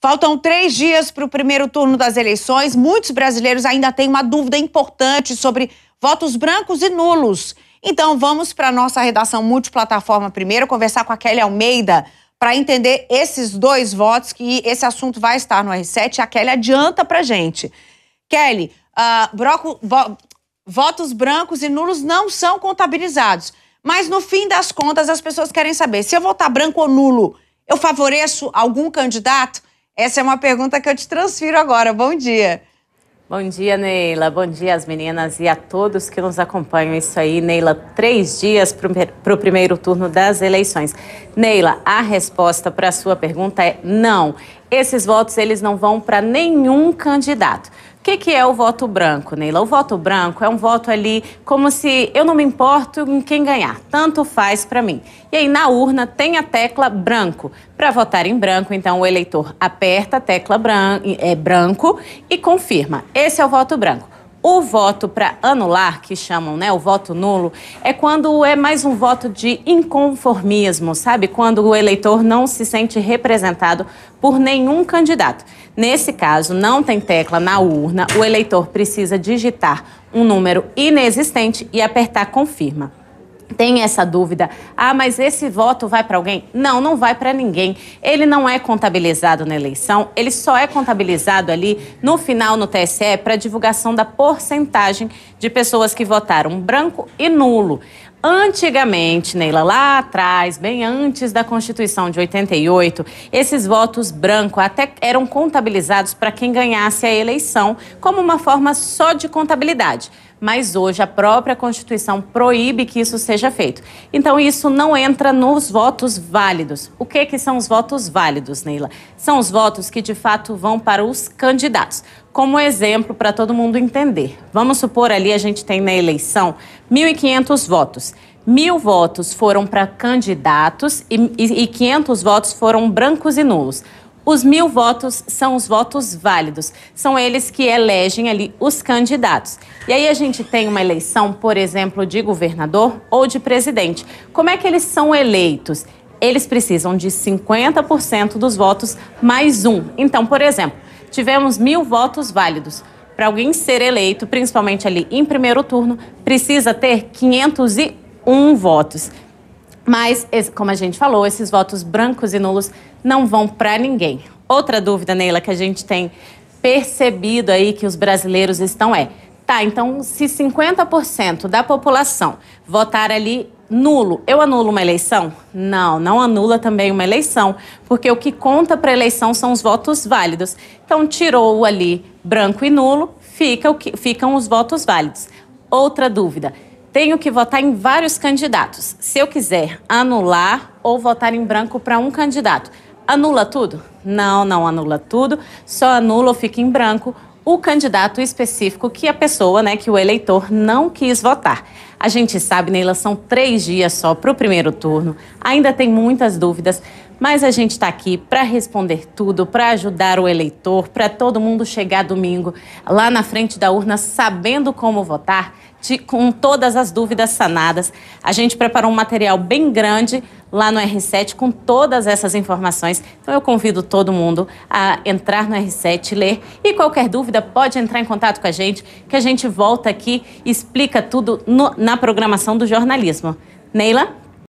Faltam três dias para o primeiro turno das eleições. Muitos brasileiros ainda têm uma dúvida importante sobre votos brancos e nulos. Então, vamos para a nossa redação multiplataforma primeiro, conversar com a Kelly Almeida para entender esses dois votos, que esse assunto vai estar no R7. A Kelly adianta para gente. Kelly, uh, broco, vo, votos brancos e nulos não são contabilizados. Mas, no fim das contas, as pessoas querem saber se eu votar branco ou nulo, eu favoreço algum candidato? Essa é uma pergunta que eu te transfiro agora. Bom dia. Bom dia, Neila. Bom dia as meninas e a todos que nos acompanham. Isso aí, Neila, três dias para o primeiro turno das eleições. Neila, a resposta para a sua pergunta é não. Esses votos, eles não vão para nenhum candidato que, que é o voto branco, Neila? O voto branco é um voto ali como se eu não me importo em quem ganhar, tanto faz para mim. E aí na urna tem a tecla branco. Para votar em branco, então o eleitor aperta a tecla é, branco e confirma. Esse é o voto branco. O voto para anular, que chamam, né, o voto nulo, é quando é mais um voto de inconformismo, sabe? Quando o eleitor não se sente representado por nenhum candidato. Nesse caso, não tem tecla na urna, o eleitor precisa digitar um número inexistente e apertar confirma tem essa dúvida. Ah, mas esse voto vai para alguém? Não, não vai para ninguém. Ele não é contabilizado na eleição, ele só é contabilizado ali no final no TSE para divulgação da porcentagem de pessoas que votaram branco e nulo. Antigamente, Neila, lá atrás, bem antes da Constituição de 88, esses votos brancos até eram contabilizados para quem ganhasse a eleição, como uma forma só de contabilidade. Mas hoje a própria Constituição proíbe que isso seja feito. Então isso não entra nos votos válidos. O que, que são os votos válidos, Neila? São os votos que de fato vão para os candidatos como exemplo para todo mundo entender. Vamos supor ali a gente tem na eleição 1.500 votos. Mil votos foram para candidatos e, e, e 500 votos foram brancos e nulos. Os mil votos são os votos válidos, são eles que elegem ali os candidatos. E aí a gente tem uma eleição, por exemplo, de governador ou de presidente. Como é que eles são eleitos? Eles precisam de 50% dos votos mais um. Então, por exemplo, tivemos mil votos válidos. Para alguém ser eleito, principalmente ali em primeiro turno, precisa ter 501 votos. Mas, como a gente falou, esses votos brancos e nulos não vão para ninguém. Outra dúvida, Neila, que a gente tem percebido aí que os brasileiros estão é: Tá, então se 50% da população votar ali nulo, eu anulo uma eleição? Não, não anula também uma eleição, porque o que conta para eleição são os votos válidos. Então tirou ali branco e nulo, fica o que, ficam os votos válidos. Outra dúvida. Tenho que votar em vários candidatos. Se eu quiser anular ou votar em branco para um candidato, anula tudo? Não, não anula tudo, só anula ou fica em branco o candidato específico que a pessoa, né, que o eleitor não quis votar. A gente sabe, Neila, são três dias só para o primeiro turno. Ainda tem muitas dúvidas, mas a gente está aqui para responder tudo, para ajudar o eleitor, para todo mundo chegar domingo lá na frente da urna sabendo como votar, de, com todas as dúvidas sanadas. A gente preparou um material bem grande lá no R7 com todas essas informações. Então eu convido todo mundo a entrar no R7, ler e qualquer dúvida pode entrar em contato com a gente, que a gente volta aqui e explica tudo no, na na programação do jornalismo. Neila?